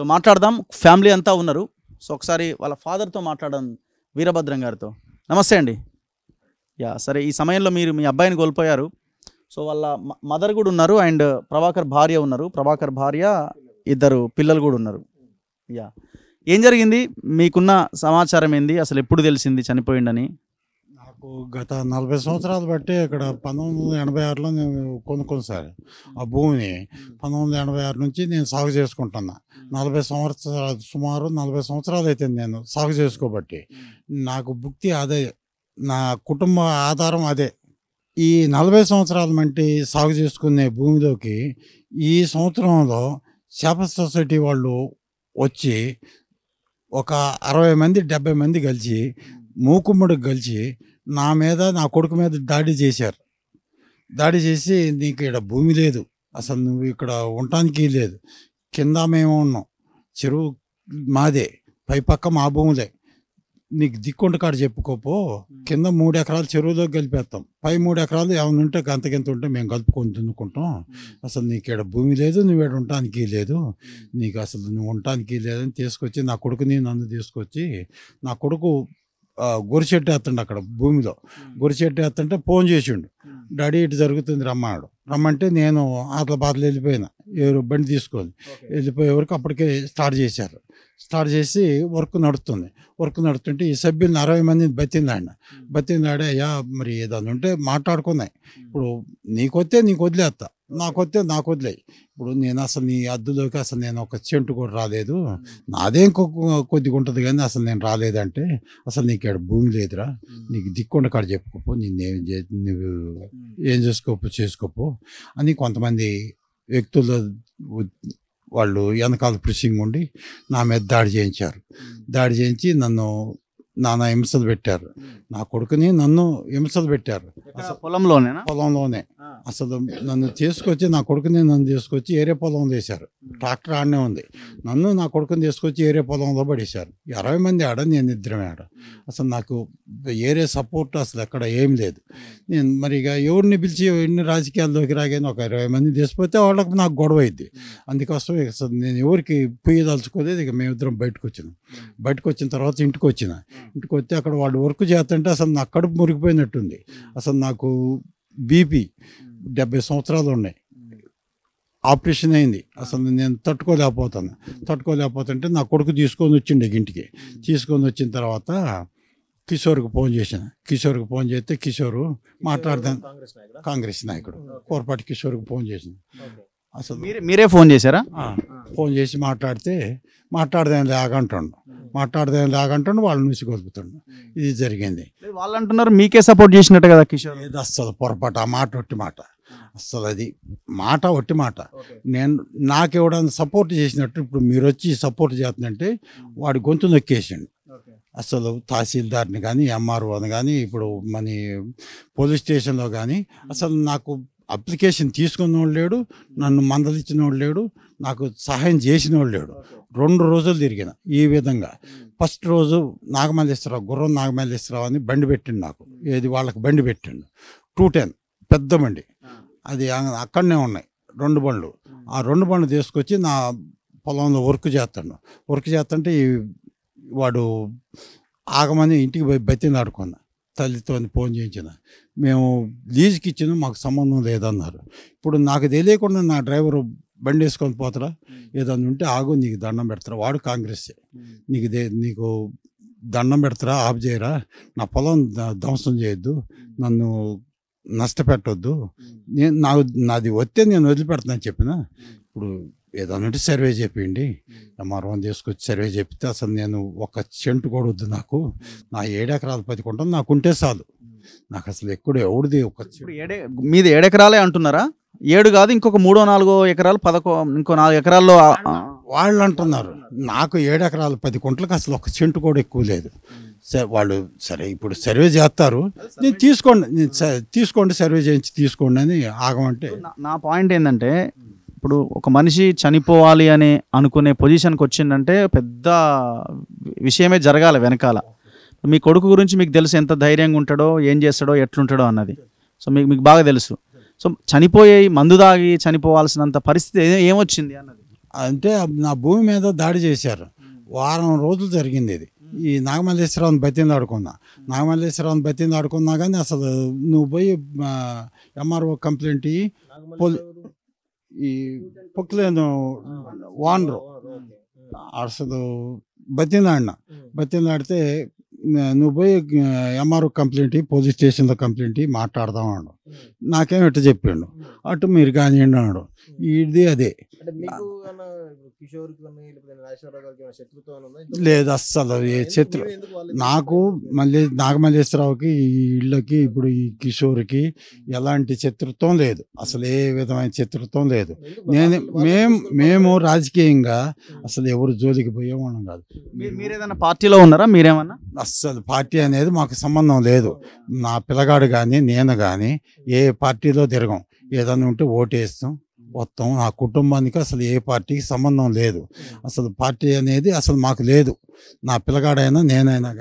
so మాట్లాడదాం family అంతా ఉన్నారు సో ఒకసారి వాళ్ళ ఫాదర్తో మాట్లాడడం వీరభద్రం గారితో నమస్తే అండి యా సరే ఈ సమయంలో మీరు మీ అబ్బాయిని కోల్పోయారు సో వాళ్ళ మదర్ కూడా ఉన్నారు అండ్ ప్రభాకర్ భార్య ఉన్నారు ప్రభాకర్ భార్య ఇద్దరు పిల్లలు కూడా ఉన్నారు యా ఏం జరిగింది మీకున్న సమాచారం ఏంది అసలు ఎప్పుడు తెలిసింది చనిపోయిండని నాకు గత నలభై సంవత్సరాలు బట్టి ఇక్కడ పంతొమ్మిది వందల ఎనభై ఆరులో నేను కొనుక్కుని సార్ ఆ భూమిని పంతొమ్మిది వందల ఎనభై ఆరు నుంచి నేను సాగు చేసుకుంటున్నా నలభై సంవత్సరాలు సుమారు నలభై సంవత్సరాలు అయితే నేను సాగు చేసుకోబట్టి నాకు భుక్తి అదే నా కుటుంబ ఆధారం అదే ఈ నలభై సంవత్సరాల మంటి సాగు చేసుకునే భూమిలోకి ఈ సంవత్సరంలో చేప సొసైటీ వాళ్ళు వచ్చి ఒక అరవై మంది డెబ్బై మంది కలిసి మూకుమ్మడికి కలిసి నా మీద నా కొడుకు మీద దాడి చేశారు దాడి చేసి నీకు ఇక్కడ భూమి లేదు అసలు నువ్వు ఇక్కడ ఉండటానికి లేదు కింద మేము ఉన్నాం చెరువు మాదే పై పక్క మా భూములే నీకు దిక్కుంట కాడ చెప్పుకోపో కింద మూడు ఎకరాలు చెరువులో కలిపేస్తాం పై మూడు ఎకరాలు ఏమైనా ఉంటే గంతకింత ఉంటే మేము కలుపుకొని తిన్నుకుంటాం అసలు నీకు ఇక్కడ భూమి లేదు నువ్వు ఇక్కడ ఉండటానికి లేదు నీకు అసలు నువ్వు ఉండటానికి లేదని తీసుకొచ్చి నా కొడుకుని నన్ను తీసుకొచ్చి నా కొడుకు గురిచెట్టు ఎత్తండి అక్కడ భూమిలో గురిచెట్టు ఎత్తంటే ఫోన్ చేసిండు డాడీ ఇటు జరుగుతుంది రమ్మన్నాడు రమ్మంటే నేను ఆతల బాధలు వెళ్ళిపోయినా ఎవరు బండి తీసుకొని వెళ్ళిపోయే వరకు అప్పటికే స్టార్ట్ చేశారు స్టార్ట్ చేసి వర్క్ నడుతుంది వర్క్ నడుతుంటే ఈ సభ్యులను అరవై మందిని బతిందాడిన బతిందాడే అయ్యా మరి ఏదన్నా ఉంటే మాట్లాడుకున్నాయి ఇప్పుడు నీకొత్తే నీకు వదిలేస్తా నాకొత్తే నాకు వదిలేయి ఇప్పుడు నేను అసలు నీ అద్దులోకి అసలు నేను ఒక చెంటు కూడా రాలేదు నాదేం కొద్దిగా ఉంటుంది కానీ అసలు నేను రాలేదంటే అసలు నీకు ఇక్కడ భూమి లేదురా నీకు దిక్కుండా కాడ చెప్పుకోపో నిన్నేం చే నువ్వు ఏం చేసుకోపో చేసుకోపో అని కొంతమంది వ్యక్తులు వాళ్ళు వెనకాల ప్రెసింగ్ ఉండి నా మీద దాడి చేయించారు దాడి చేయించి నన్ను నానా హింసలు పెట్టారు నా కొడుకుని నన్ను హింసలు పెట్టారు పొలంలోనే పొలంలోనే అసలు నన్ను తీసుకొచ్చి నా కొడుకుని నన్ను తీసుకొచ్చి ఏరే పొలం తీశారు ట్రాక్టర్ ఆడనే ఉంది నన్ను నా కొడుకుని తీసుకొచ్చి ఏరే పొలంలో పడేశారు ఇరవై మంది ఆడ నేను ఇద్దరమే ఆడ అసలు నాకు ఏరే సపోర్ట్ అసలు ఎక్కడ ఏం లేదు నేను మరి ఇక ఎవరిని పిలిచి ఎన్ని రాజకీయాల్లోకి రాగాను ఒక ఇరవై మంది తీసిపోతే వాళ్ళకి నాకు గొడవ అయింది అందుకోసం అసలు నేను ఎవరికి దలుచుకోలేదు ఇక మేమిద్దరం బయటకు వచ్చినాం బయటకు వచ్చిన తర్వాత ఇంటికి వచ్చిన ఇంటికి వస్తే అక్కడ వాళ్ళు వర్క్ చేస్తుంటే అసలు నా కడుపు మురిగిపోయినట్టుంది అసలు నాకు బీపీ డెబ్బై సంవత్సరాలు ఉన్నాయి ఆపరేషన్ అయింది అసలు నేను తట్టుకోలేకపోతాను తట్టుకోలేకపోతుంటే నా కొడుకు తీసుకొని వచ్చిండే ఇంటికి తీసుకొని వచ్చిన తర్వాత కిషోర్కి ఫోన్ చేశాను కిషోర్కి ఫోన్ చేస్తే కిషోరు మాట్లాడదాను కాంగ్రెస్ నాయకుడు కోరపాటి కిషోర్కి ఫోన్ చేసిన అసలు మీరే ఫోన్ చేశారా ఫోన్ చేసి మాట్లాడితే మాట్లాడదాం లేకంటుండు మాట్లాడితే లాగంటాడు వాళ్ళు నుంచి కొలుపుతాడు ఇది జరిగింది వాళ్ళు అంటున్నారు మీకే సపోర్ట్ చేసినట్టు కదా కిషోర్ ఇది అస్సలు పొరపాటు ఆ మాట ఒట్టి మాట అస్సలు అది మాట ఒట్టి మాట నేను నాకు ఎవడన్నా సపోర్ట్ చేసినట్టు ఇప్పుడు మీరు వచ్చి సపోర్ట్ చేస్తుందంటే వాడి గొంతు నొక్కేసిండు అసలు తహసీల్దార్ని కానీ ఎంఆర్ఓని కానీ ఇప్పుడు మన పోలీస్ స్టేషన్లో కానీ అసలు నాకు అప్లికేషన్ తీసుకున్నోడు లేడు నన్ను మందలిచ్చినోడు లేడు నాకు సహాయం చేసినోడు లేడు రెండు రోజులు తిరిగిన ఈ విధంగా ఫస్ట్ రోజు నాగమల్లేశ్వరరావు గుర్రం నాగమల్లేశ్వరరావు అని బండి పెట్టిండు నాకు ఏది వాళ్ళకి బండి పెట్టిండు టూ టెన్ పెద్ద బండి అది అక్కడనే ఉన్నాయి రెండు బండ్లు ఆ రెండు బండ్లు తీసుకొచ్చి నా పొలంలో వర్క్ చేస్తాడు వర్క్ చేస్తుంటే వాడు ఆగమని ఇంటికి పోయి బతిని ఆడుకున్నా తల్లితో ఫోన్ చేయించిన మేము లీజుకి ఇచ్చిన మాకు సంబంధం లేదన్నారు ఇప్పుడు నాకు తెలియకుండా నా డ్రైవర్ బండి వేసుకొని పోతారా ఏదన్నా ఉంటే ఆగు నీకు దండం పెడతారా వాడు కాంగ్రెస్ నీకు నీకు దండం పెడతారా ఆఫ్ చేయరా నా పొలం ధ్వంసం చేయొద్దు నన్ను నష్టపెట్టొద్దు నేను నాకు నాది వస్తే నేను వదిలిపెడతాను చెప్పిన ఇప్పుడు ఏదన్నట్టు సర్వే చేపియండి ఎంఆర్ఓని తీసుకొచ్చి సర్వే చెప్తే అసలు నేను ఒక చెంటు కూడా వద్దు నాకు నా ఏడెకరాలు పది కొంటాను ఉంటే చాలు నాకు అసలు ఎక్కడ ఎవడిది ఒక ఏడే మీది ఏడెకరాలే అంటున్నారా ఏడు కాదు ఇంకొక మూడో నాలుగో ఎకరాలు పదకో ఇంకో నాలుగు ఎకరాల్లో వాళ్ళు అంటున్నారు నాకు ఏడెకరాలు పది కుంటలకు అసలు ఒక చెంటు కూడా ఎక్కువ లేదు వాళ్ళు సరే ఇప్పుడు సర్వే చేస్తారు నేను తీసుకోండి తీసుకోండి సర్వే చేయించి తీసుకోండి అని ఆగమంటే నా పాయింట్ ఏంటంటే ఇప్పుడు ఒక మనిషి చనిపోవాలి అని అనుకునే పొజిషన్కి వచ్చిందంటే పెద్ద విషయమే జరగాలి వెనకాల మీ కొడుకు గురించి మీకు తెలుసు ఎంత ధైర్యంగా ఉంటాడో ఏం చేస్తాడో ఎట్లుంటాడో అన్నది సో మీకు మీకు బాగా తెలుసు సో చనిపోయే మందు దాగి చనిపోవాల్సినంత పరిస్థితి ఏమొచ్చింది అన్నది అంటే నా భూమి మీద దాడి చేశారు వారం రోజులు జరిగింది ఇది ఈ నాగమల్లేశ్వరరావుని బతింది ఆడుకున్నా నాగమల్లేశ్వరరావుని బతింది ఆడుకున్నా కానీ అసలు నువ్వు పోయి ఎంఆర్ఓ కంప్లైంట్ ఈ పొక్కులేను వానరు అసలు బతిందాడినా బతిందాడితే నువ్వు పోయి ఎంఆర్ఓ కంప్లైంట్ పోలీస్ స్టేషన్లో కంప్లైంట్ మాట్లాడదాం అన్నాడు నాకేం ఇట్ట చెప్పిండు అటు మీరు కానీ అన్నాడు ఇది అదే లేదు అస్సలు ఏ శత్రు నాకు మళ్ళీ నాగమల్లేశ్వరరావుకి ఈ ఇళ్ళకి ఇప్పుడు ఈ కిషోర్కి ఎలాంటి శత్రుత్వం లేదు అసలు ఏ విధమైన శత్రుత్వం లేదు నేను మేము మేము రాజకీయంగా అసలు ఎవరు జోలికి పోయేవాళ్ళం కాదు మీరు ఏదైనా పార్టీలో ఉన్నారా మీరేమన్నా అసలు పార్టీ అనేది మాకు సంబంధం లేదు నా పిల్లగాడు కానీ నేను కానీ ఏ పార్టీలో తిరగం ఏదన్నా ఉంటే ఓటేస్తాం మొత్తం నా కుటుంబానికి అసలు ఏ పార్టీకి సంబంధం లేదు అసలు పార్టీ అనేది అసలు మాకు లేదు నా పిల్లగాడైనా నేనైనా